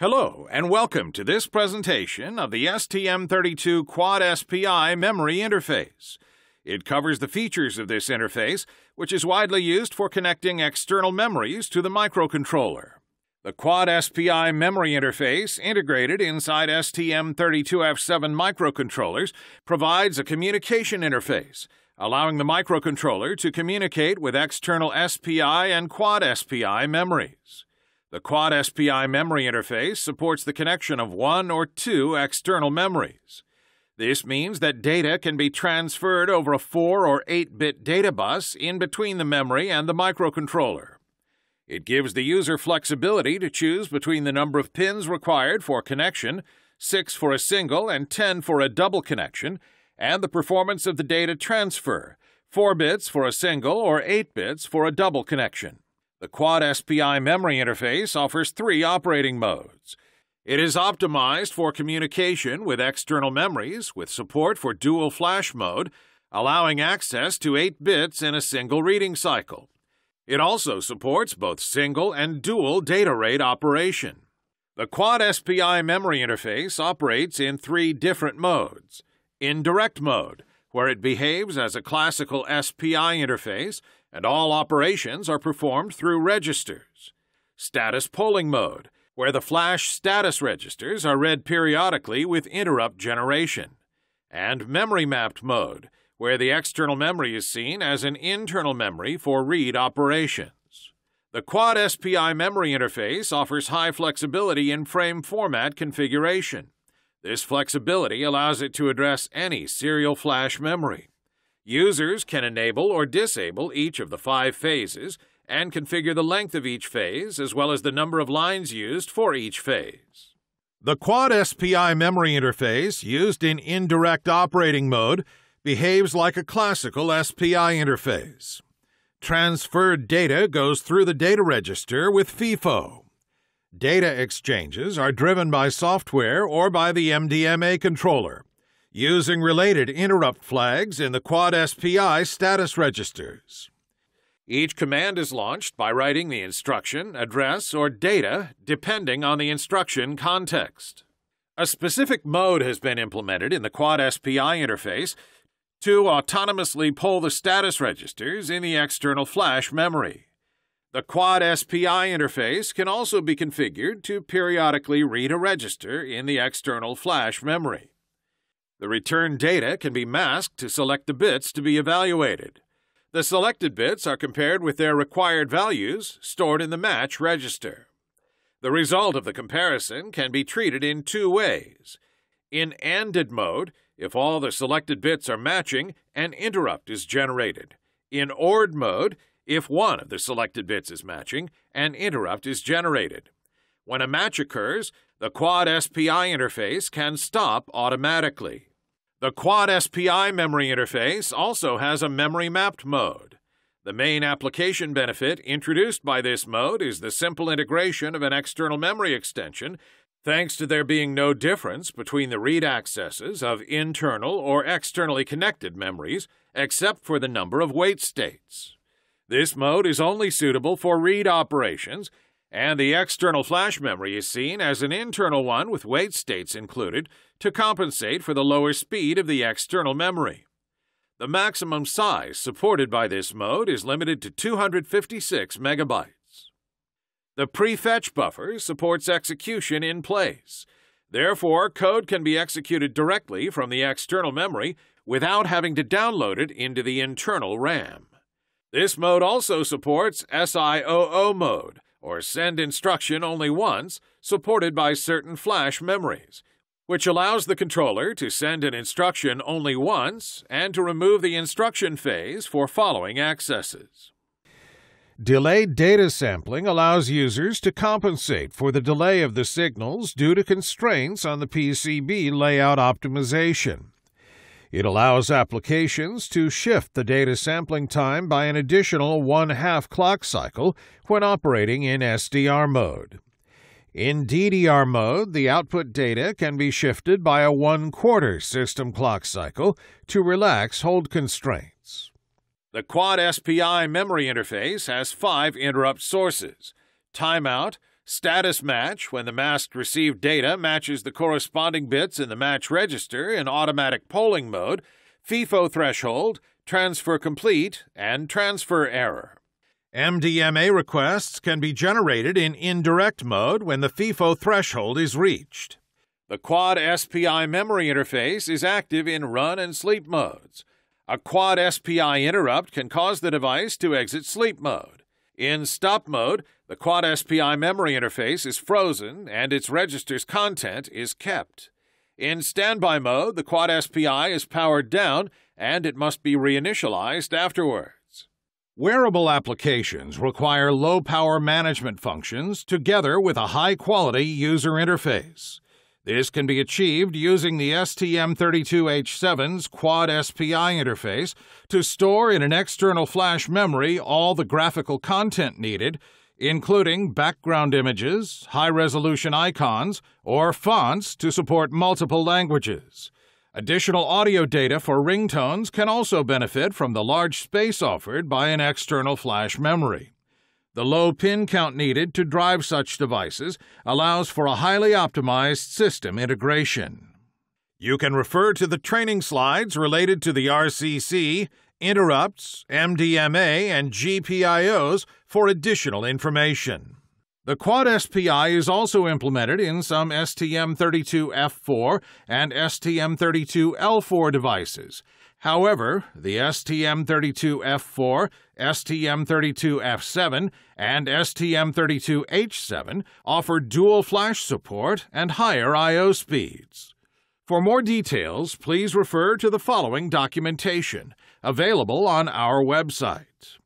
Hello, and welcome to this presentation of the STM32 Quad SPI memory interface. It covers the features of this interface, which is widely used for connecting external memories to the microcontroller. The Quad SPI memory interface, integrated inside STM32F7 microcontrollers, provides a communication interface, allowing the microcontroller to communicate with external SPI and Quad SPI memories. The Quad SPI memory interface supports the connection of one or two external memories. This means that data can be transferred over a 4 or 8 bit data bus in between the memory and the microcontroller. It gives the user flexibility to choose between the number of pins required for connection, 6 for a single and 10 for a double connection, and the performance of the data transfer, 4 bits for a single or 8 bits for a double connection. The Quad SPI memory interface offers three operating modes. It is optimized for communication with external memories with support for dual flash mode, allowing access to 8 bits in a single reading cycle. It also supports both single and dual data rate operation. The Quad SPI memory interface operates in three different modes. Indirect mode, where it behaves as a classical SPI interface and all operations are performed through registers. Status polling mode, where the flash status registers are read periodically with interrupt generation. And memory mapped mode, where the external memory is seen as an internal memory for read operations. The Quad SPI memory interface offers high flexibility in frame format configuration. This flexibility allows it to address any serial flash memory. Users can enable or disable each of the five phases and configure the length of each phase as well as the number of lines used for each phase. The Quad SPI memory interface, used in indirect operating mode, behaves like a classical SPI interface. Transferred data goes through the data register with FIFO. Data exchanges are driven by software or by the MDMA controller, using related interrupt flags in the Quad SPI status registers. Each command is launched by writing the instruction, address, or data depending on the instruction context. A specific mode has been implemented in the Quad SPI interface to autonomously pull the status registers in the external flash memory. The Quad SPI interface can also be configured to periodically read a register in the external flash memory. The return data can be masked to select the bits to be evaluated. The selected bits are compared with their required values stored in the match register. The result of the comparison can be treated in two ways. In ANDed mode, if all the selected bits are matching, an interrupt is generated. In ORed mode, if one of the selected bits is matching, an interrupt is generated. When a match occurs, the Quad SPI interface can stop automatically. The Quad SPI memory interface also has a memory mapped mode. The main application benefit introduced by this mode is the simple integration of an external memory extension, thanks to there being no difference between the read accesses of internal or externally connected memories, except for the number of wait states. This mode is only suitable for read operations and the external flash memory is seen as an internal one with wait states included to compensate for the lower speed of the external memory. The maximum size supported by this mode is limited to 256 megabytes. The prefetch buffer supports execution in place. Therefore, code can be executed directly from the external memory without having to download it into the internal RAM. This mode also supports SIOO mode, or send instruction only once, supported by certain flash memories, which allows the controller to send an instruction only once and to remove the instruction phase for following accesses. Delayed data sampling allows users to compensate for the delay of the signals due to constraints on the PCB layout optimization. It allows applications to shift the data sampling time by an additional one half clock cycle when operating in SDR mode. In DDR mode, the output data can be shifted by a one quarter system clock cycle to relax hold constraints. The Quad SPI memory interface has five interrupt sources timeout, Status match, when the masked received data matches the corresponding bits in the match register in automatic polling mode, FIFO threshold, transfer complete, and transfer error. MDMA requests can be generated in indirect mode when the FIFO threshold is reached. The Quad SPI memory interface is active in run and sleep modes. A Quad SPI interrupt can cause the device to exit sleep mode. In stop mode, the Quad SPI memory interface is frozen and its register's content is kept. In standby mode, the Quad SPI is powered down and it must be reinitialized afterwards. Wearable applications require low power management functions together with a high quality user interface. This can be achieved using the STM32H7's Quad SPI interface to store in an external flash memory all the graphical content needed, including background images, high resolution icons, or fonts to support multiple languages. Additional audio data for ringtones can also benefit from the large space offered by an external flash memory. The low pin count needed to drive such devices allows for a highly optimized system integration. You can refer to the training slides related to the RCC, interrupts, MDMA, and GPIOs for additional information. The Quad SPI is also implemented in some STM32F4 and STM32L4 devices, However, the STM32F4, STM32F7, and STM32H7 offer dual flash support and higher I.O. speeds. For more details, please refer to the following documentation, available on our website.